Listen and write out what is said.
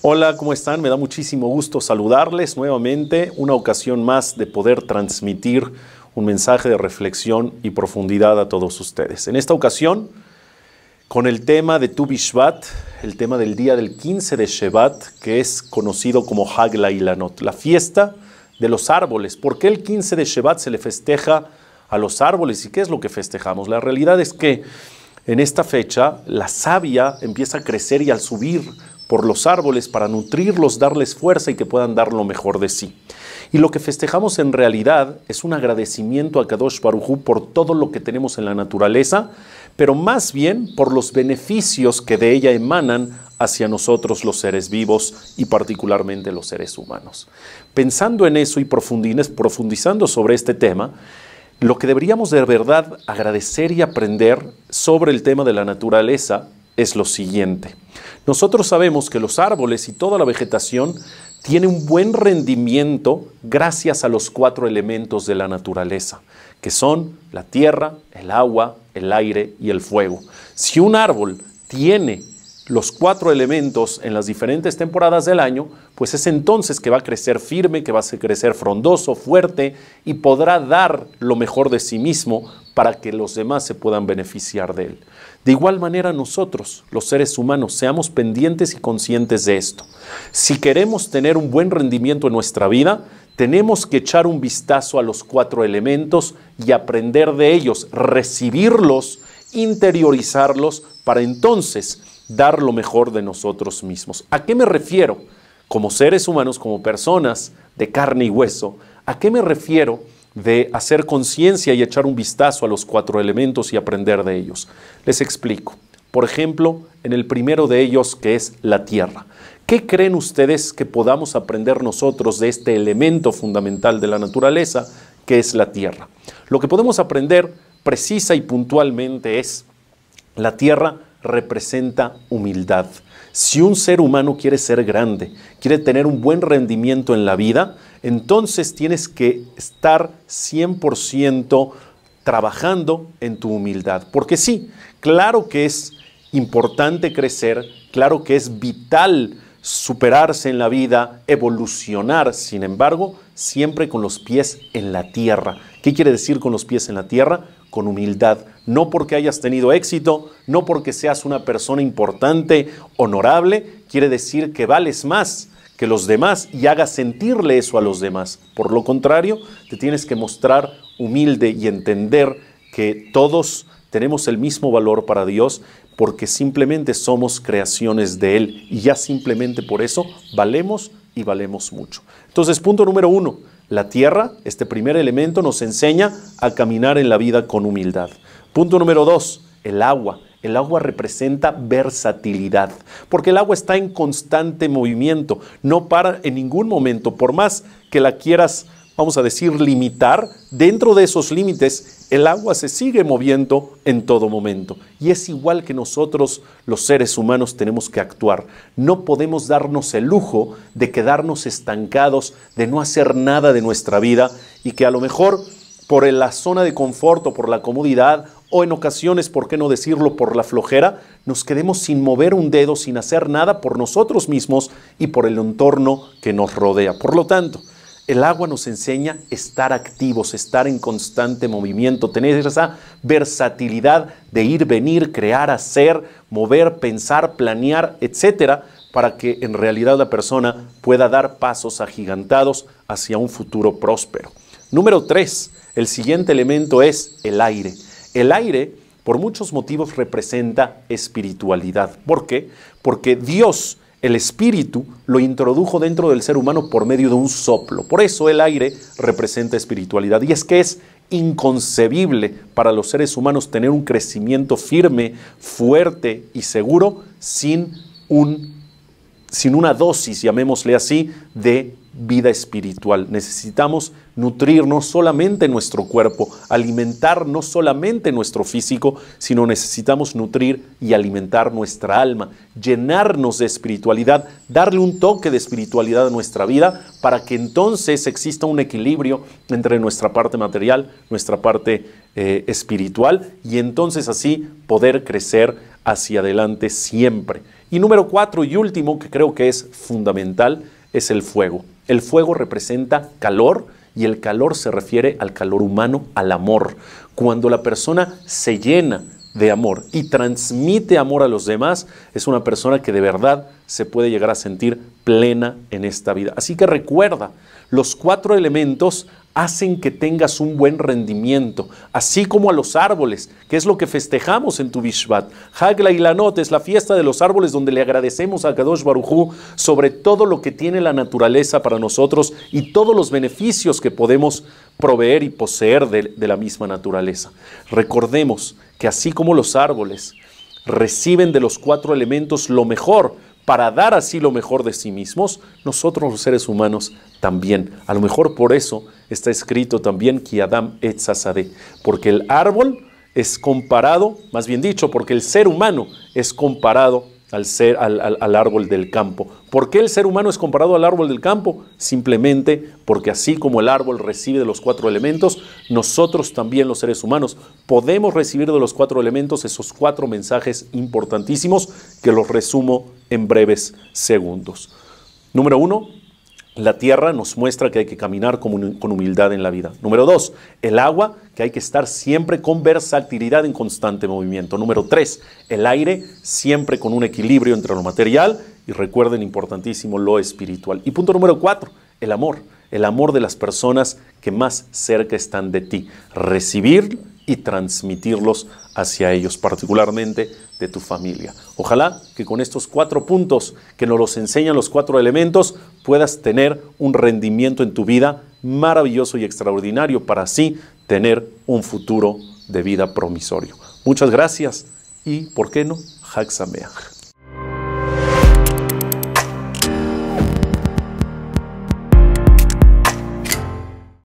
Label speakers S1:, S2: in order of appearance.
S1: Hola, ¿cómo están? Me da muchísimo gusto saludarles nuevamente, una ocasión más de poder transmitir un mensaje de reflexión y profundidad a todos ustedes. En esta ocasión, con el tema de Tu Bishvat, el tema del día del 15 de Shevat, que es conocido como Hagla y la fiesta de los árboles. ¿Por qué el 15 de Shevat se le festeja a los árboles y qué es lo que festejamos? La realidad es que en esta fecha, la savia empieza a crecer y al subir por los árboles para nutrirlos, darles fuerza y que puedan dar lo mejor de sí. Y lo que festejamos en realidad es un agradecimiento a Kadosh Barujú por todo lo que tenemos en la naturaleza, pero más bien por los beneficios que de ella emanan hacia nosotros los seres vivos y particularmente los seres humanos. Pensando en eso y profundizando sobre este tema, lo que deberíamos de verdad agradecer y aprender sobre el tema de la naturaleza es lo siguiente. Nosotros sabemos que los árboles y toda la vegetación tiene un buen rendimiento gracias a los cuatro elementos de la naturaleza, que son la tierra, el agua, el aire y el fuego. Si un árbol tiene los cuatro elementos en las diferentes temporadas del año, pues es entonces que va a crecer firme, que va a crecer frondoso, fuerte y podrá dar lo mejor de sí mismo para que los demás se puedan beneficiar de él. De igual manera nosotros, los seres humanos, seamos pendientes y conscientes de esto. Si queremos tener un buen rendimiento en nuestra vida, tenemos que echar un vistazo a los cuatro elementos y aprender de ellos, recibirlos, interiorizarlos para entonces dar lo mejor de nosotros mismos. ¿A qué me refiero? Como seres humanos, como personas de carne y hueso, ¿a qué me refiero de hacer conciencia y echar un vistazo a los cuatro elementos y aprender de ellos? Les explico. Por ejemplo, en el primero de ellos, que es la tierra. ¿Qué creen ustedes que podamos aprender nosotros de este elemento fundamental de la naturaleza, que es la tierra? Lo que podemos aprender precisa y puntualmente es, la tierra representa humildad. Si un ser humano quiere ser grande, quiere tener un buen rendimiento en la vida, entonces tienes que estar 100% trabajando en tu humildad. Porque sí, claro que es importante crecer, claro que es vital superarse en la vida, evolucionar, sin embargo, siempre con los pies en la tierra. ¿Qué quiere decir con los pies en la tierra? Con humildad, no porque hayas tenido éxito, no porque seas una persona importante, honorable, quiere decir que vales más que los demás y hagas sentirle eso a los demás. Por lo contrario, te tienes que mostrar humilde y entender que todos tenemos el mismo valor para Dios porque simplemente somos creaciones de Él y ya simplemente por eso valemos y valemos mucho. Entonces, punto número uno, la tierra, este primer elemento, nos enseña a caminar en la vida con humildad. Punto número dos, el agua. El agua representa versatilidad, porque el agua está en constante movimiento, no para en ningún momento, por más que la quieras vamos a decir, limitar, dentro de esos límites el agua se sigue moviendo en todo momento. Y es igual que nosotros los seres humanos tenemos que actuar. No podemos darnos el lujo de quedarnos estancados, de no hacer nada de nuestra vida y que a lo mejor por la zona de confort o por la comodidad o en ocasiones, por qué no decirlo, por la flojera, nos quedemos sin mover un dedo, sin hacer nada por nosotros mismos y por el entorno que nos rodea. Por lo tanto, el agua nos enseña estar activos, estar en constante movimiento, tener esa versatilidad de ir, venir, crear, hacer, mover, pensar, planear, etcétera, para que en realidad la persona pueda dar pasos agigantados hacia un futuro próspero. Número tres, el siguiente elemento es el aire. El aire, por muchos motivos, representa espiritualidad. ¿Por qué? Porque Dios el espíritu lo introdujo dentro del ser humano por medio de un soplo. Por eso el aire representa espiritualidad. Y es que es inconcebible para los seres humanos tener un crecimiento firme, fuerte y seguro sin, un, sin una dosis, llamémosle así, de vida espiritual. Necesitamos nutrir no solamente nuestro cuerpo, alimentar no solamente nuestro físico, sino necesitamos nutrir y alimentar nuestra alma, llenarnos de espiritualidad, darle un toque de espiritualidad a nuestra vida para que entonces exista un equilibrio entre nuestra parte material, nuestra parte eh, espiritual y entonces así poder crecer hacia adelante siempre. Y número cuatro y último, que creo que es fundamental, es el fuego. El fuego representa calor y el calor se refiere al calor humano, al amor. Cuando la persona se llena de amor y transmite amor a los demás, es una persona que de verdad se puede llegar a sentir plena en esta vida. Así que recuerda, los cuatro elementos hacen que tengas un buen rendimiento, así como a los árboles, que es lo que festejamos en tu Bishvat. Hagla y Lanot es la fiesta de los árboles donde le agradecemos a Kadosh Hu sobre todo lo que tiene la naturaleza para nosotros y todos los beneficios que podemos proveer y poseer de la misma naturaleza. Recordemos que así como los árboles reciben de los cuatro elementos lo mejor, para dar así lo mejor de sí mismos, nosotros los seres humanos también. A lo mejor por eso está escrito también que Adam sazade, porque el árbol es comparado, más bien dicho, porque el ser humano es comparado al, ser, al, árbol del campo. ¿Por qué el ser humano es comparado al árbol del campo? Simplemente porque así como el árbol recibe de los cuatro elementos, nosotros también los seres humanos podemos recibir de los cuatro elementos esos cuatro mensajes importantísimos que los resumo en breves segundos. Número uno, la tierra nos muestra que hay que caminar con humildad en la vida. Número dos, el agua, que hay que estar siempre con versatilidad en constante movimiento. Número tres, el aire, siempre con un equilibrio entre lo material y recuerden importantísimo lo espiritual. Y punto número cuatro, el amor, el amor de las personas que más cerca están de ti. Recibir y transmitirlos hacia ellos, particularmente de tu familia. Ojalá que con estos cuatro puntos que nos los enseñan los cuatro elementos puedas tener un rendimiento en tu vida maravilloso y extraordinario para así tener un futuro de vida promisorio. Muchas gracias y, ¿por qué no? Haxameach.